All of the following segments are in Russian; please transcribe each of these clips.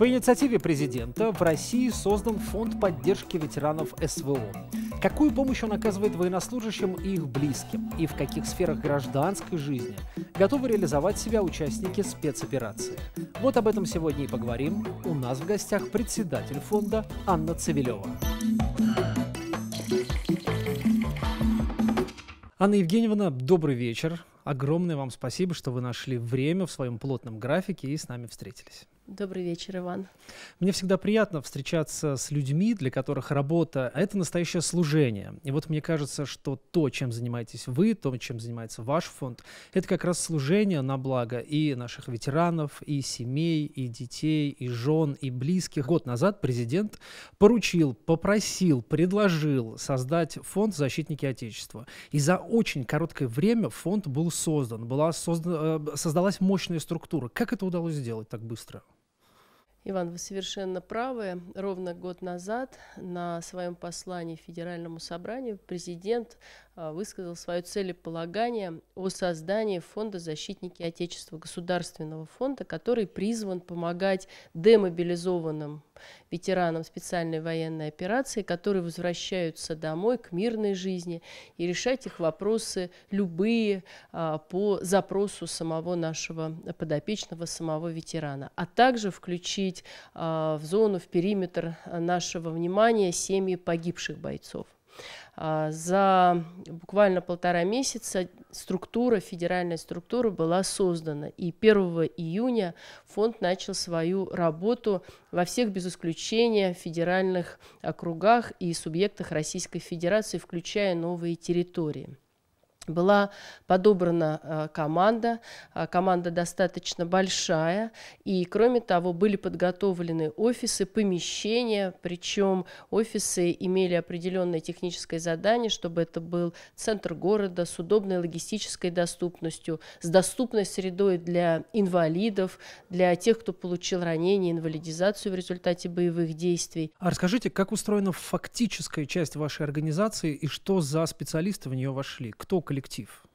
По инициативе президента в России создан фонд поддержки ветеранов СВО. Какую помощь он оказывает военнослужащим и их близким, и в каких сферах гражданской жизни готовы реализовать себя участники спецоперации. Вот об этом сегодня и поговорим. У нас в гостях председатель фонда Анна Цивилева. Анна Евгеньевна, добрый вечер. Огромное вам спасибо, что вы нашли время в своем плотном графике и с нами встретились. Добрый вечер, Иван. Мне всегда приятно встречаться с людьми, для которых работа – это настоящее служение. И вот мне кажется, что то, чем занимаетесь вы, то, чем занимается ваш фонд, это как раз служение на благо и наших ветеранов, и семей, и детей, и жен, и близких. Год назад президент поручил, попросил, предложил создать фонд «Защитники Отечества». И за очень короткое время фонд был создан, была создан, э, создалась мощная структура. Как это удалось сделать так быстро? Иван, вы совершенно правы. Ровно год назад на своем послании Федеральному собранию президент а, высказал свое целеполагание о создании фонда «Защитники Отечества» государственного фонда, который призван помогать демобилизованным ветеранам специальной военной операции, которые возвращаются домой к мирной жизни и решать их вопросы любые а, по запросу самого нашего подопечного, самого ветерана, а также включить а, в зону, в периметр нашего внимания семьи погибших бойцов. А, за буквально полтора месяца структура, федеральная структура была создана, и 1 июня фонд начал свою работу во всех без исключения федеральных округах и субъектах Российской Федерации, включая новые территории была подобрана э, команда, э, команда достаточно большая, и кроме того были подготовлены офисы, помещения, причем офисы имели определенное техническое задание, чтобы это был центр города с удобной логистической доступностью, с доступной средой для инвалидов, для тех, кто получил ранение, инвалидизацию в результате боевых действий. А расскажите, как устроена фактическая часть вашей организации и что за специалисты в нее вошли? Кто коллектив коллектив.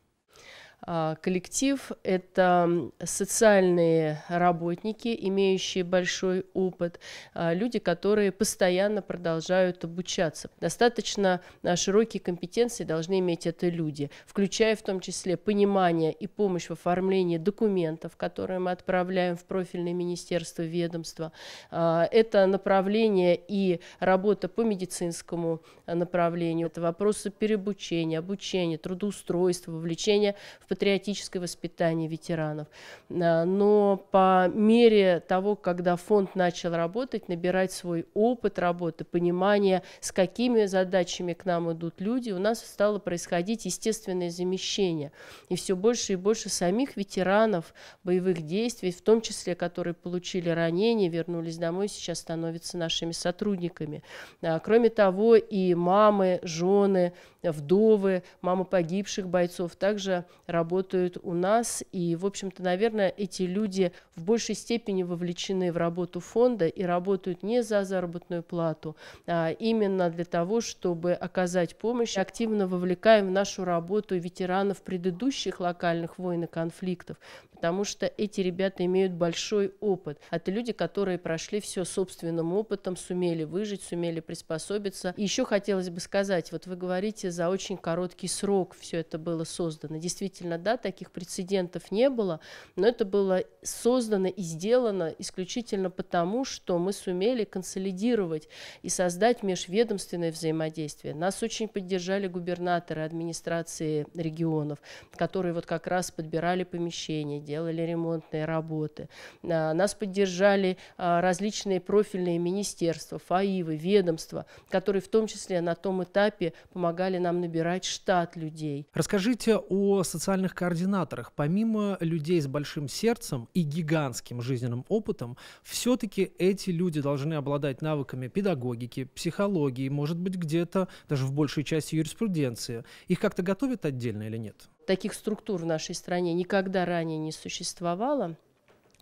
А, коллектив – это социальные работники, имеющие большой опыт, а, люди, которые постоянно продолжают обучаться. Достаточно а, широкие компетенции должны иметь это люди, включая в том числе понимание и помощь в оформлении документов, которые мы отправляем в профильные министерства, ведомства. Это направление и работа по медицинскому направлению. Это вопросы переобучения, обучения, трудоустройства, вовлечения в патриотическое воспитание ветеранов. Э, но по мере того, когда фонд начал работать, набирать свой опыт работы, понимание, с какими задачами к нам идут люди, у нас стало происходить естественное замещение. И все больше и больше самих ветеранов боевых действий, в том числе, которые получили ранения, вернулись домой, сейчас становятся нашими сотрудниками. Э, кроме того, и мамы, жены, вдовы, мамы погибших бойцов также работают работают у нас. И, в общем-то, наверное, эти люди в большей степени вовлечены в работу фонда и работают не за заработную плату, а именно для того, чтобы оказать помощь. Активно вовлекаем в нашу работу ветеранов предыдущих локальных войн и конфликтов, потому что эти ребята имеют большой опыт. А это люди, которые прошли все собственным опытом, сумели выжить, сумели приспособиться. И еще хотелось бы сказать, вот вы говорите, за очень короткий срок все это было создано. Действительно, да, таких прецедентов не было, но это было создано и сделано исключительно потому, что мы сумели консолидировать и создать межведомственное взаимодействие. Нас очень поддержали губернаторы администрации регионов, которые вот как раз подбирали помещения, делали ремонтные работы. А, нас поддержали а, различные профильные министерства, ФАИВы, ведомства, которые в том числе на том этапе помогали нам набирать штат людей. Расскажите о социальных координаторах. Помимо людей с большим сердцем и гигантским жизненным опытом, все-таки эти люди должны обладать навыками педагогики, психологии, может быть, где-то даже в большей части юриспруденции. Их как-то готовят отдельно или нет? таких структур в нашей стране никогда ранее не существовало –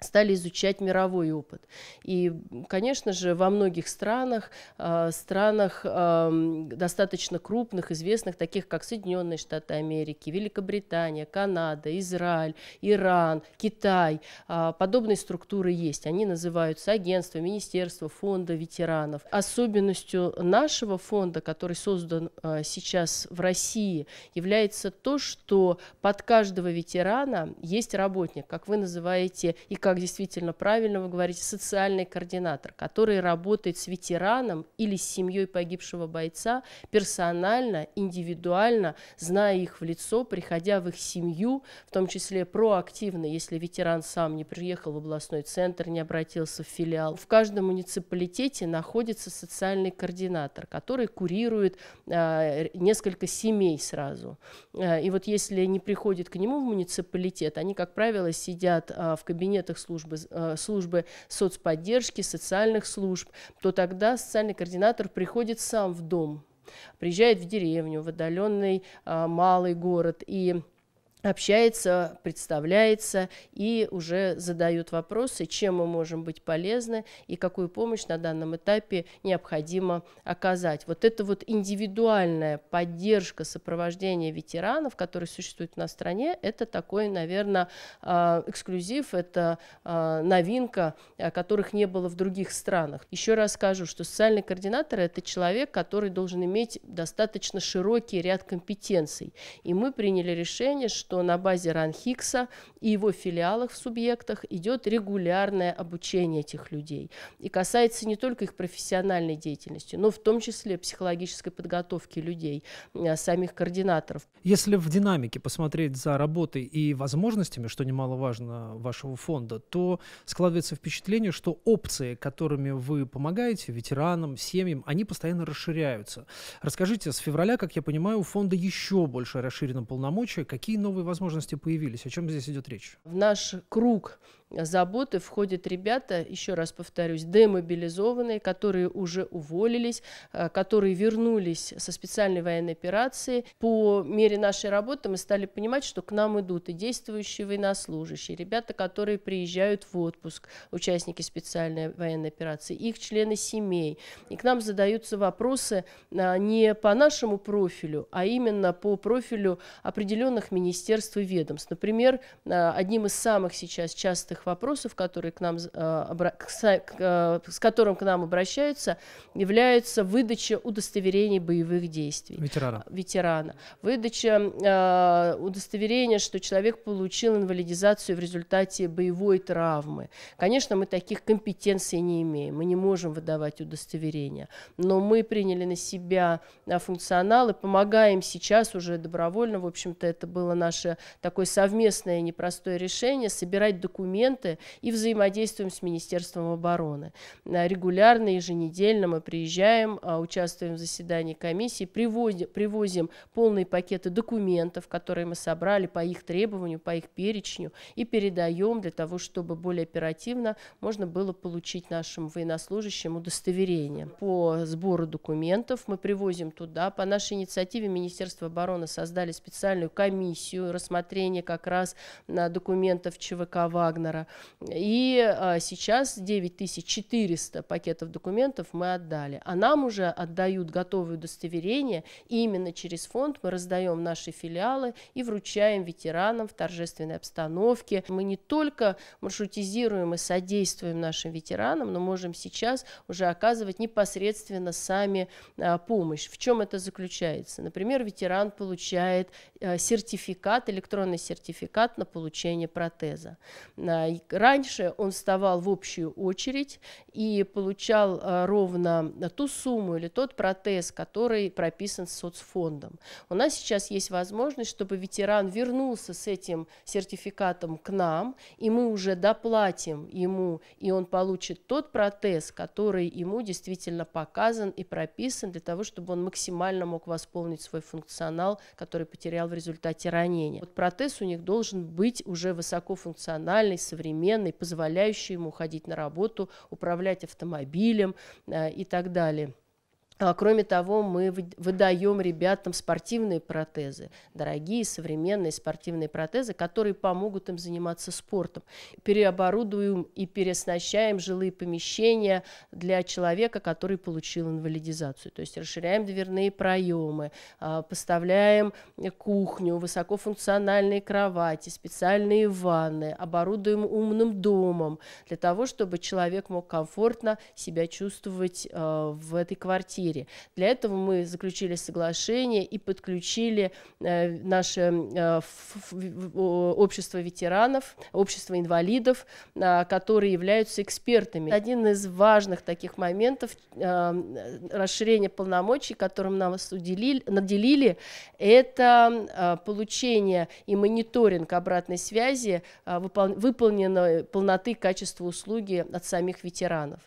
стали изучать мировой опыт. И, конечно же, во многих странах, э, странах э, достаточно крупных, известных, таких как Соединенные Штаты Америки, Великобритания, Канада, Израиль, Иран, Китай, э, подобные структуры есть. Они называются агентства, министерства, фонда ветеранов. Особенностью нашего фонда, который создан сейчас в России, является то, что под каждого ветерана есть работник, как вы называете, и как как действительно правильно вы говорите, социальный координатор, который работает с ветераном или с семьей погибшего бойца персонально, индивидуально, зная их в лицо, приходя в их семью, в том числе проактивно, если ветеран сам не приехал в областной центр, не обратился в филиал. В каждом муниципалитете находится социальный координатор, который курирует э, несколько семей сразу. Э, и вот если не приходит к нему в муниципалитет, они, как правило, сидят э, в кабинетах службы, э, службы соцподдержки, социальных служб, то тогда социальный координатор приходит сам в дом, приезжает в деревню, в отдаленный э, малый город и общается, представляется и уже задают вопросы, чем мы можем быть полезны и какую помощь на данном этапе необходимо оказать. Вот это вот индивидуальная поддержка, сопровождение ветеранов, которые существуют на стране, это такой, наверное, а, эксклюзив, это а, новинка, которых не было в других странах. Еще раз скажу, что социальный координатор – это человек, который должен иметь достаточно широкий ряд компетенций. И мы приняли решение, что что на базе Ранхикса и его филиалах в субъектах идет регулярное обучение этих людей. И касается не только их профессиональной деятельности, но в том числе психологической подготовки людей, э, самих координаторов. Если в динамике посмотреть за работой и возможностями, что немаловажно вашего фонда, то складывается впечатление, что опции, которыми вы помогаете ветеранам, семьям, они постоянно расширяются. Расскажите, с февраля, как я понимаю, у фонда еще больше расширено полномочия. Какие новые возможности появились? О чем здесь идет речь? В наш круг заботы входят ребята, еще раз повторюсь, демобилизованные, которые уже уволились, э, которые вернулись со специальной военной операции. По мере нашей работы мы стали понимать, что к нам идут и действующие военнослужащие, ребята, которые приезжают в отпуск, участники специальной военной операции, их члены семей. И к нам задаются вопросы э, не по нашему профилю, а именно по профилю определенных министерств и ведомств. Например, э, одним из самых сейчас частых тех вопросов, которые к нам, э, э, с которым к нам обращаются, являются выдача удостоверений боевых действий. Ветерана. Ветерана. Выдача э, удостоверения, что человек получил инвалидизацию в результате боевой травмы. Конечно, мы таких компетенций не имеем, мы не можем выдавать удостоверения, но мы приняли на себя функционал и помогаем сейчас уже добровольно, в общем-то, это было наше такое совместное непростое решение, собирать документы, документы и взаимодействуем с Министерством обороны. Э, регулярно, еженедельно мы приезжаем, а, участвуем в заседании комиссии, привозим, привозим полные пакеты документов, которые мы собрали по их требованию, по их перечню, и передаем для того, чтобы более оперативно можно было получить нашим военнослужащим удостоверение. По сбору документов мы привозим туда. По нашей инициативе Министерство обороны создали специальную комиссию рассмотрения как раз э, документов ЧВК «Вагнер», гектара. И а, сейчас 9400 пакетов документов мы отдали. А нам уже отдают готовые удостоверения, и именно через фонд мы раздаем наши филиалы и вручаем ветеранам в торжественной обстановке. Мы не только маршрутизируем и содействуем нашим ветеранам, но можем сейчас уже оказывать непосредственно сами а, помощь. В чем это заключается? Например, ветеран получает а, сертификат, электронный сертификат на получение протеза. А, Раньше он вставал в общую очередь и получал э, ровно ту сумму или тот протез, который прописан соцфондом. У нас сейчас есть возможность, чтобы ветеран вернулся с этим сертификатом к нам, и мы уже доплатим ему, и он получит тот протез, который ему действительно показан и прописан для того, чтобы он максимально мог восполнить свой функционал, который потерял в результате ранения. Вот протез у них должен быть уже высокофункциональный, современный, позволяющий ему ходить на работу, управлять автомобилем э, и так далее. А, кроме того, мы выдаем ребятам спортивные протезы, дорогие современные спортивные протезы, которые помогут им заниматься спортом. Переоборудуем и переоснащаем жилые помещения для человека, который получил инвалидизацию. То есть расширяем дверные проемы, а, поставляем кухню, высокофункциональные кровати, специальные ванны, оборудуем умным домом для того, чтобы человек мог комфортно себя чувствовать а, в этой квартире эфире. Для этого мы заключили соглашение и подключили э, наше э, ф, общество ветеранов, общество инвалидов, э, которые являются экспертами. Один из важных таких моментов э, эм, расширения полномочий, которым нам уделили, наделили, это э, получение и мониторинг обратной связи э, выпол выполненной полноты и качества услуги от самих ветеранов.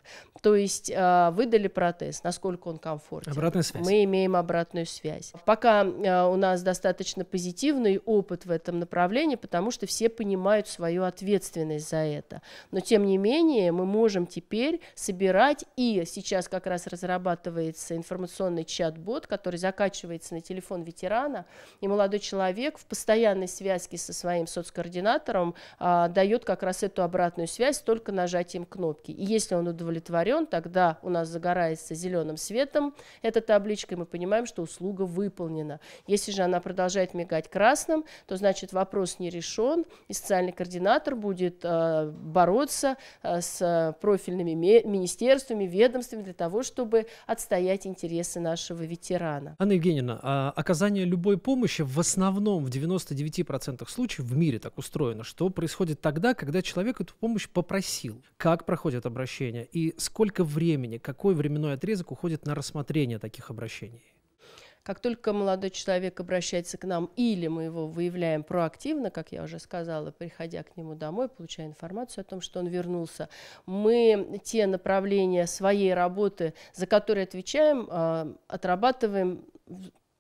То есть э, выдали протез, насколько он комфорте. Обратная связь. Мы имеем обратную связь. Пока а, у нас достаточно позитивный опыт в этом направлении, потому что все понимают свою ответственность за это. Но тем не менее мы можем теперь собирать, и сейчас как раз разрабатывается информационный чат-бот, который закачивается на телефон ветерана, и молодой человек в постоянной связке со своим соцкоординатором а, дает как раз эту обратную связь только нажатием кнопки. И если он удовлетворен, тогда у нас загорается зеленым светом, жестом эта табличка, и мы понимаем, что услуга выполнена. Если же она продолжает мигать красным, то значит вопрос не решен, и социальный координатор будет э, бороться э, с профильными министерствами, ведомствами для того, чтобы отстоять интересы нашего ветерана. Анна Евгеньевна, а оказание любой помощи в основном в 99% случаев в мире так устроено, что происходит тогда, когда человек эту помощь попросил. Как проходит обращение и сколько времени, какой временной отрезок уходит на рассмотрение? рассмотрения таких обращений? Как только молодой человек обращается к нам, или мы его выявляем проактивно, как я уже сказала, приходя к нему домой, получая информацию о том, что он вернулся, мы те направления своей работы, за которые отвечаем, а, отрабатываем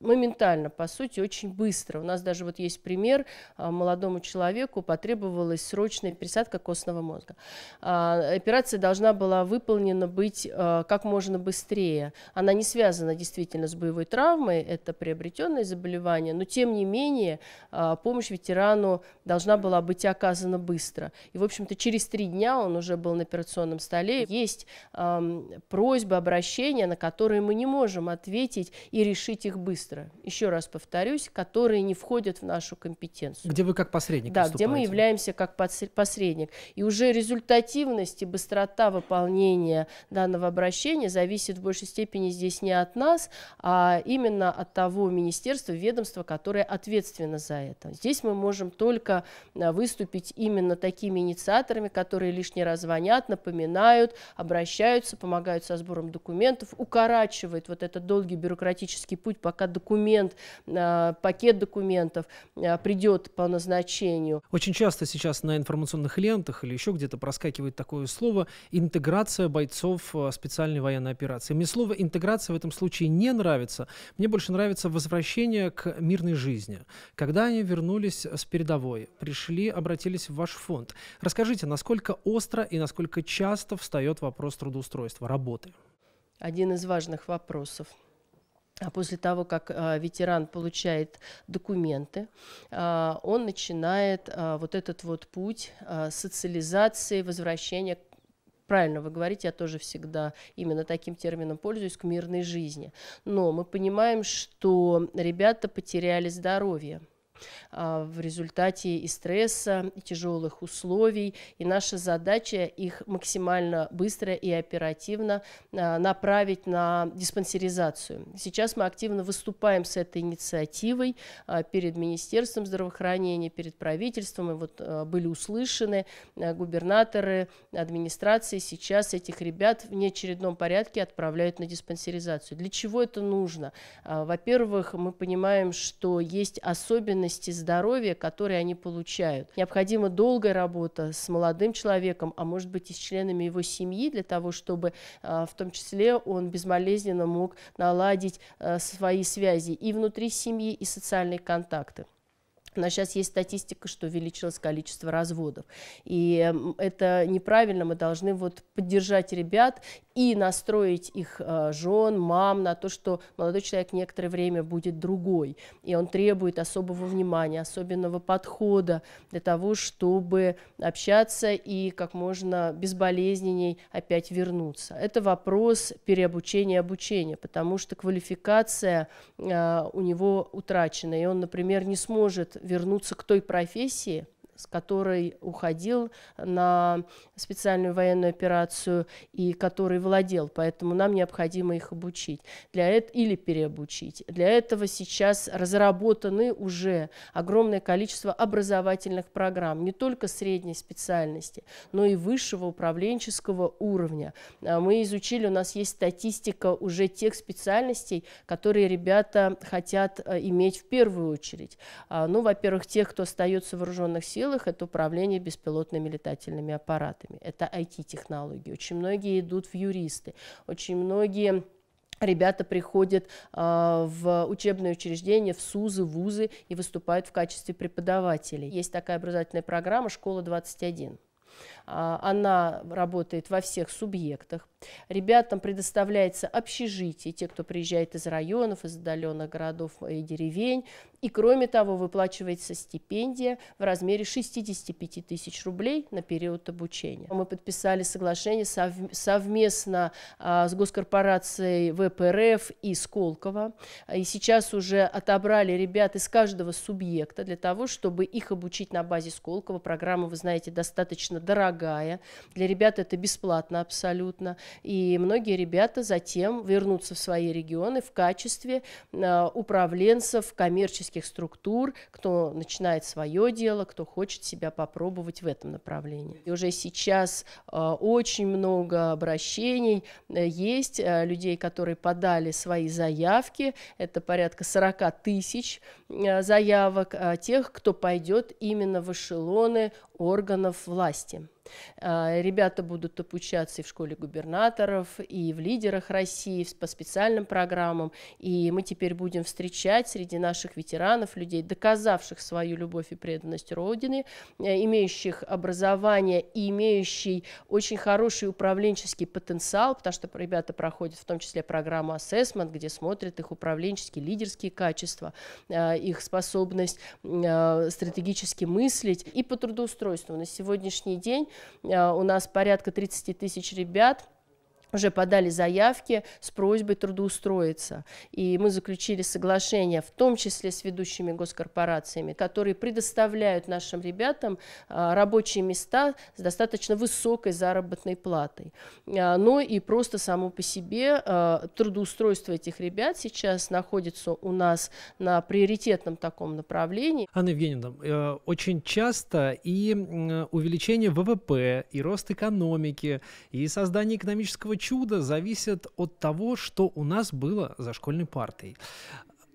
моментально, по сути, очень быстро. У нас даже вот есть пример, а, молодому человеку потребовалась срочная пересадка костного мозга. А, операция должна была выполнена быть а, как можно быстрее. Она не связана действительно с боевой травмой, это приобретенное заболевание, но тем не менее помощь ветерану должна была быть оказана быстро. И, в общем-то, через три дня он уже был на операционном столе. Есть просьбы, обращения, на которые мы не можем ответить и решить их быстро быстро, еще раз повторюсь, которые не входят в нашу компетенцию. Где вы как посредник Да, где мы являемся как посредник. И уже результативность и быстрота выполнения данного обращения зависит в большей степени здесь не от нас, а именно от того министерства, ведомства, которое ответственно за это. Здесь мы можем только э, выступить именно такими инициаторами, которые лишний раз звонят, напоминают, обращаются, помогают со сбором документов, укорачивают вот этот долгий бюрократический путь, пока документ, а, пакет документов а, придет по назначению. Очень часто сейчас на информационных лентах или еще где-то проскакивает такое слово «интеграция бойцов а, специальной военной операции». Мне слово «интеграция» в этом случае не нравится. Мне больше нравится возвращение к мирной жизни. Когда они вернулись с передовой, пришли, обратились в ваш фонд. Расскажите, насколько остро и насколько часто встает вопрос трудоустройства, работы? Один из важных вопросов – а после того, как а, ветеран получает документы, а, он начинает а, вот этот вот путь социализации, возвращения правильно вы говорите, я тоже всегда именно таким термином пользуюсь, к мирной жизни. Но мы понимаем, что ребята потеряли здоровье. А, в результате и стресса, и тяжелых условий. И наша задача их максимально быстро и оперативно а, направить на диспансеризацию. Сейчас мы активно выступаем с этой инициативой а, перед Министерством здравоохранения, перед правительством. И вот были услышаны губернаторы, администрации. Сейчас этих ребят в неочередном порядке отправляют на диспансеризацию. Для чего это нужно? Во-первых, мы понимаем, что есть особенные ценности здоровья, которые они получают. Необходима долгая работа с молодым человеком, а может быть и с членами его семьи, для того, чтобы а, в том числе он безболезненно мог наладить а, свои связи и внутри семьи, и социальные контакты. У сейчас есть статистика, что увеличилось количество разводов. И это неправильно, мы должны вот поддержать ребят и настроить их э, жен, мам на то, что молодой человек некоторое время будет другой, и он требует особого внимания, особенного подхода для того, чтобы общаться и как можно безболезненней опять вернуться. Это вопрос переобучения и обучения, потому что квалификация э, у него утрачена, и он, например, не сможет вернуться к той профессии, с которой уходил на специальную военную операцию и который владел, поэтому нам необходимо их обучить для это, или переобучить. Для этого сейчас разработаны уже огромное количество образовательных программ, не только средней специальности, но и высшего управленческого уровня. А, мы изучили, у нас есть статистика уже тех специальностей, которые ребята хотят э, иметь в первую очередь. А, ну, во-первых, тех, кто остается в вооруженных силах, белых – это управление беспилотными летательными аппаратами, это IT-технологии. Очень многие идут в юристы, очень многие Ребята приходят э, в учебные учреждения, в СУЗы, ВУЗы и выступают в качестве преподавателей. Есть такая образовательная программа «Школа 21». А, она работает во всех субъектах. Ребятам предоставляется общежитие, те, кто приезжает из районов, из отдаленных городов и деревень. И кроме того, выплачивается стипендия в размере 65 тысяч рублей на период обучения. Мы подписали соглашение совместно а, с госкорпорацией ВПРФ и Сколково. И сейчас уже отобрали ребят из каждого субъекта для того, чтобы их обучить на базе Сколково. Программа, вы знаете, достаточно дорогая дорогая. Для ребят это бесплатно абсолютно. И многие ребята затем вернутся в свои регионы в качестве э, управленцев коммерческих структур, кто начинает свое дело, кто хочет себя попробовать в этом направлении. И уже сейчас э, очень много обращений э, есть э, людей, которые подали свои заявки. Это порядка 40 тысяч э, заявок э, тех, кто пойдет именно в эшелоны органов власти. Э, ребята будут обучаться и в школе губернаторов, и в лидерах России по специальным программам, и мы теперь будем встречать среди наших ветеранов людей, доказавших свою любовь и преданность Родине, э, имеющих образование и имеющий очень хороший управленческий потенциал, потому что ребята проходят в том числе программу ассессмент, где смотрят их управленческие, лидерские качества, э, их способность стратегически мыслить и по трудоустройству. На сегодняшний день Э, у нас порядка 30 тысяч ребят уже подали заявки с просьбой трудоустроиться. И мы заключили соглашение, в том числе с ведущими госкорпорациями, которые предоставляют нашим ребятам а, рабочие места с достаточно высокой заработной платой. А, но и просто само по себе а, трудоустройство этих ребят сейчас находится у нас на приоритетном таком направлении. Анна Евгеньевна, э, очень часто и увеличение ВВП, и рост экономики, и создание экономического чудо зависит от того, что у нас было за школьной партой.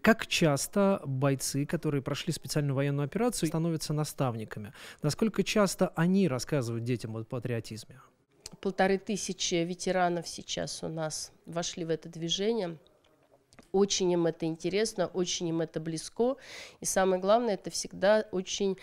Как часто бойцы, которые прошли специальную военную операцию, становятся наставниками? Насколько часто они рассказывают детям о патриотизме? Полторы тысячи ветеранов сейчас у нас вошли в это движение. Очень им это интересно, очень им это близко. И самое главное, это всегда очень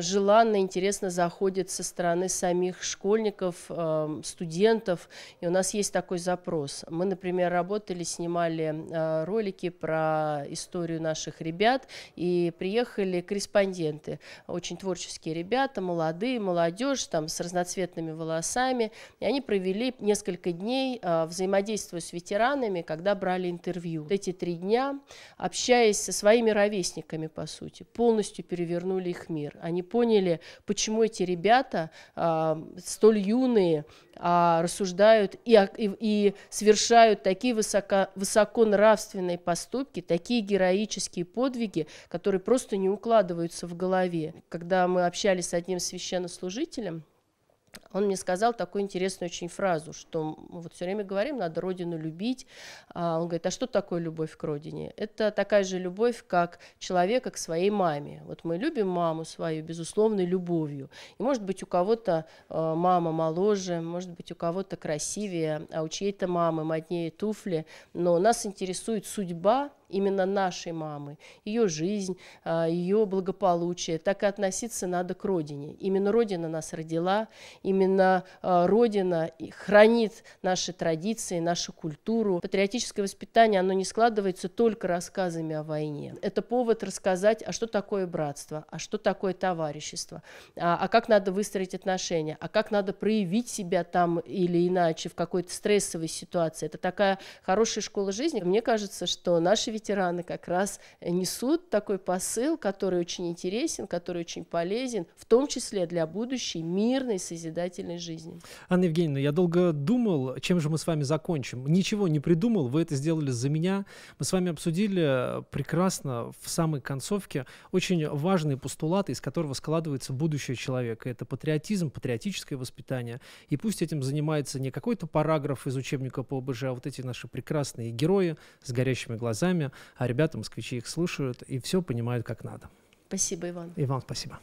желанно, интересно заходит со стороны самих школьников, эм, студентов, и у нас есть такой запрос. Мы, например, работали, снимали э, ролики про историю наших ребят, и приехали корреспонденты, очень творческие ребята, молодые, молодежь, там, с разноцветными волосами, и они провели несколько дней э, взаимодействуя с ветеранами, когда брали интервью. Эти три дня, общаясь со своими ровесниками, по сути, полностью перевернули их мир мир. Они поняли, почему эти ребята э, столь юные э, рассуждают и, и, и совершают такие высоко, высоконравственные поступки, такие героические подвиги, которые просто не укладываются в голове. Когда мы общались с одним священнослужителем, он мне сказал такую интересную очень фразу, что мы вот все время говорим, надо родину любить. А он говорит, а что такое любовь к родине? Это такая же любовь, как человека к своей маме. Вот мы любим маму свою безусловной любовью. И может быть у кого-то э, мама моложе, может быть у кого-то красивее, а у чьей-то мамы моднее туфли, но нас интересует судьба именно нашей мамы, ее жизнь, а, ее благополучие, так и относиться надо к Родине. Именно Родина нас родила, именно а, Родина хранит наши традиции, нашу культуру. Патриотическое воспитание, оно не складывается только рассказами о войне. Это повод рассказать, а что такое братство, а что такое товарищество, а, а как надо выстроить отношения, а как надо проявить себя там или иначе в какой-то стрессовой ситуации. Это такая хорошая школа жизни. Мне кажется, что наши ветераны как раз несут такой посыл, который очень интересен, который очень полезен, в том числе для будущей мирной, созидательной жизни. Анна Евгеньевна, я долго думал, чем же мы с вами закончим. Ничего не придумал, вы это сделали за меня. Мы с вами обсудили прекрасно в самой концовке очень важные постулаты, из которого складывается будущее человека. Это патриотизм, патриотическое воспитание. И пусть этим занимается не какой-то параграф из учебника по ОБЖ, а вот эти наши прекрасные герои с горящими глазами, а ребята москвичи их слушают и все понимают как надо. Спасибо, Иван. Иван, спасибо.